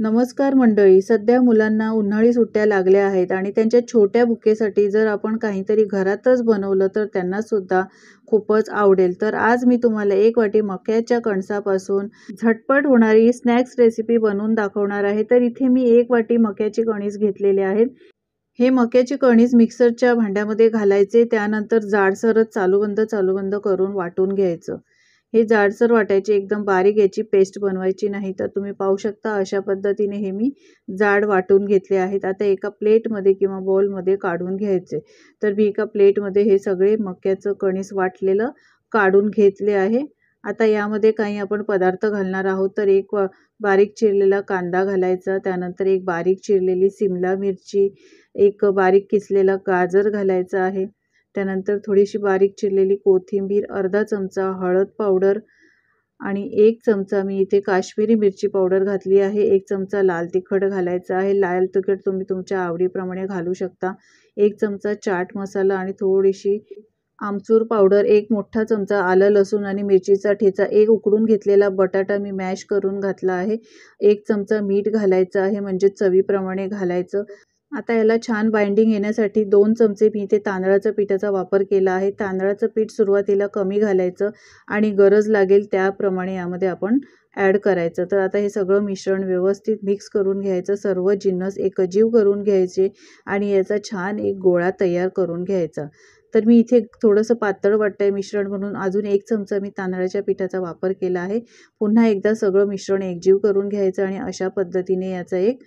नमस्कार मंडळी सध्या मुलांना उन्हाळी सुट्ट्या लागल्या आहेत आणि त्यांच्या छोट्या बुकेसाठी जर आपण काहीतरी घरातच बनवलं तर त्यांना सुद्धा खूपच आवडेल तर आज मी तुम्हाला एक वाटी मक्याच्या कणसापासून झटपट होणारी स्नॅक्स रेसिपी बनवून दाखवणार आहे तर इथे मी एक वाटी मक्याची कणीस घेतलेली आहेत हे मक्याची कणीस मिक्सरच्या भांड्यामध्ये घालायचे त्यानंतर जाडसरच चालूबंद चालूबंद करून वाटून घ्यायचं हे जाडसर वाटायचे एकदम बारीक याची पेस्ट बनवायची नाही तर तुम्ही पाहू शकता अशा पद्धतीने हे मी जाड वाटून घेतले आहेत आता एका प्लेटमध्ये किंवा बॉलमध्ये काढून घ्यायचे तर मी एका प्लेटमध्ये हे सगळे मक्याचं कणीस वाटलेलं काढून घेतले आहे आता यामध्ये काही आपण पदार्थ घालणार आहोत तर एक बारीक चिरलेला कांदा घालायचा त्यानंतर एक बारीक चिरलेली सिमला मिरची एक बारीक किसलेला गाजर घालायचा आहे त्यानंतर थोडीशी बारीक चिरलेली कोथिंबीर अर्धा चमचा हळद पावडर आणि एक चमचा मी इथे काश्मीरी मिरची पावडर घातली आहे एक चमचा लाल तिखट घालायचा आहे लाल तिखट तुम्ही तुमच्या आवडीप्रमाणे घालू शकता एक चमचा चाट मसाला आणि थोडीशी आमचूर पावडर एक मोठा चमचा आलं लसूण आणि मिरचीचा ठेचा एक उकडून घेतलेला बटाटा मी मॅश करून घातला आहे एक चमचा मीठ घालायचं आहे म्हणजे चवीप्रमाणे घालायचं आता याला छान बाइंडिंग येण्यासाठी दोन चमचे मी ते तांदळाच्या पिठाचा वापर केला आहे तांदळाचं पीठ सुरुवातीला कमी घालायचं आणि गरज लागेल त्याप्रमाणे यामध्ये आपण ॲड करायचं तर आता हे सगळं मिश्रण व्यवस्थित मिक्स करून घ्यायचं सर्व जिन्नस एकजीव करून घ्यायचे आणि याचा छान एक गोळा तयार करून घ्यायचा तर मी इथे थोडंसं पातळ वाटतं आहे मिश्रण म्हणून अजून एक चमचा मी तांदळाच्या पिठाचा वापर केला आहे पुन्हा एकदा सगळं मिश्रण एकजीव करून घ्यायचं आणि अशा पद्धतीने याचा एक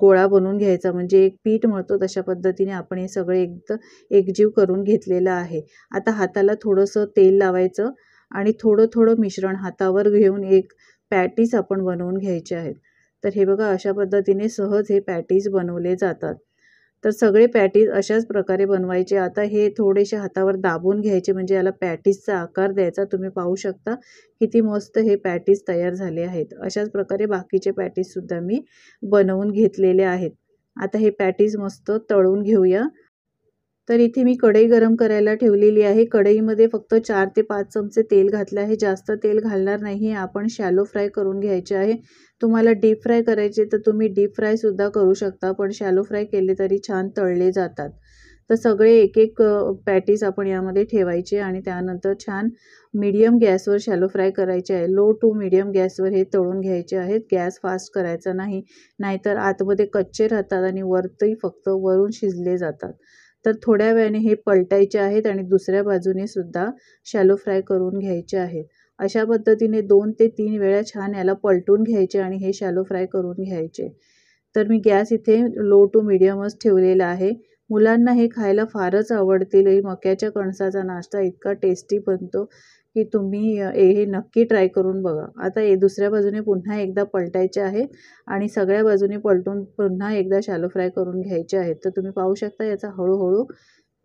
गोळा बनवून घ्यायचा म्हणजे एक पीठ मळतो तशा पद्धतीने आपण हे सगळं एकदम एकजीव करून घेतलेलं आहे आता हाताला थोडंसं तेल लावायचं आणि थोडं थोडं मिश्रण हातावर घेऊन एक पॅटीस आपण बनवून घ्यायचे आहेत तर हे बघा अशा पद्धतीने सहज हे पॅटीज बनवले जातात तर सगळे पॅटीज अशाच प्रकारे बनवायचे आता हे थोडेसे हातावर दाबून घ्यायचे म्हणजे याला पॅटीजचा आकार द्यायचा तुम्ही पाहू शकता किती मस्त हे पॅटीज तयार झाले आहेत अशाच प्रकारे बाकीचे पॅटीजसुद्धा मी बनवून घेतलेले आहेत आता हे पॅटीज मस्त तळून घेऊया तर इथे मी कढई गरम करायला ठेवलेली आहे कढईमध्ये फक्त चार ते पाच चमचे तेल घातलं आहे जास्त तेल घालणार नाही आपण शॅलो फ्राय करून घ्यायचे आहे तुम्हाला डीप फ्राय करायचे तर तुम्ही डीप फ्रायसुद्धा करू शकता पण शॅलो फ्राय केले तरी छान तळले जातात तर सगळे एक एक पॅटीज आपण यामध्ये ठेवायचे आणि त्यानंतर छान मीडियम गॅसवर शॅलो फ्राय करायचे आहे लो टू मीडियम गॅसवर हे तळून घ्यायचे आहेत गॅस फास्ट करायचा नाही नाहीतर आतमध्ये कच्चे राहतात आणि वरतही फक्त वरून शिजले जातात तर थोड्या वेळाने हे पलटायचे आहेत आणि दुसऱ्या बाजूने सुद्धा शॅलो फ्राय करून घ्यायचे आहेत अशा पद्धतीने दोन ते तीन वेळा छान याला पलटून घ्यायचे आणि हे शॅलो फ्राय करून घ्यायचे तर मी गॅस इथे लो टू मिडियमच ठेवलेला आहे मुलांना हे खायला फारच आवडतील मक्याच्या कणसाचा नाश्ता इतका टेस्टी बनतो की तुम्ही हे नक्की ट्राय करून बघा आता हे दुसऱ्या बाजूने पुन्हा एकदा पलटायचे आहे आणि सगळ्या बाजूने पलटून पुन्हा एकदा शॅलो फ्राय करून घ्यायचे आहेत तर तुम्ही पाहू शकता याचा हळूहळू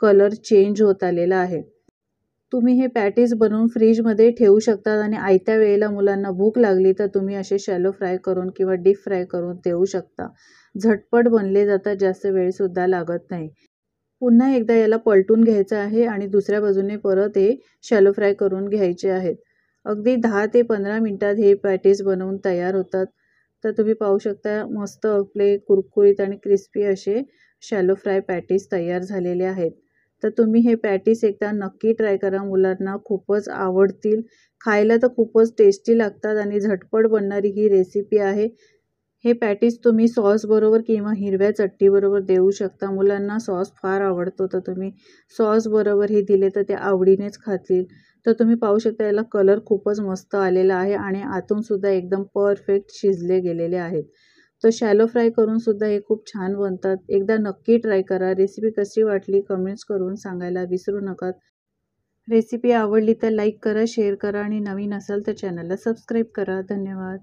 कलर चेंज होत आलेला आहे तुम्ही हे पॅटीज बनवून फ्रीजमध्ये ठेवू शकता आणि आयत्या वेळेला मुलांना भूक लागली तर तुम्ही असे शॅलो फ्राय करून किंवा डीप फ्राय करून देऊ शकता झटपट बनले जातात जास्त वेळसुद्धा लागत नाही पुन्हा एकदा याला पलटून घ्यायचं आहे आणि दुसऱ्या बाजूने परत हे शॅलो फ्राय करून घ्यायचे आहेत अगदी दहा ते पंधरा मिनटात हे पॅटीज बनवून तयार होतात तर तुम्ही पाहू शकता मस्त आपले कुरकुरीत आणि क्रिस्पी असे शॅलो फ्राय पॅटीज तयार झालेले आहेत तर तुम्ही हे पॅटीस एकदा नक्की ट्राय करा मुलांना खूपच आवडतील खायला तर खूपच टेस्टी लागतात आणि झटपट बनणारी ही रेसिपी आहे हे पॅटीज तुम्ही सॉसबरोबर किंवा हिरव्या चट्टीबरोबर देऊ शकता मुलांना सॉस फार आवडतो तर तुम्ही सॉसबरोबर हे दिले तर ते आवडीनेच खातील तर तुम्ही पाहू शकता याला कलर खूपच मस्त आलेला आहे आणि आतूनसुद्धा एकदम परफेक्ट शिजले गेलेले आहेत तर शॅलो फ्राय करूनसुद्धा हे खूप छान बनतात एकदा नक्की ट्राय करा रेसिपी कशी वाटली कमेंट्स करून सांगायला विसरू नका रेसिपी आवडली तर लाईक करा शेअर करा आणि नवीन असाल तर चॅनलला सबस्क्राईब करा धन्यवाद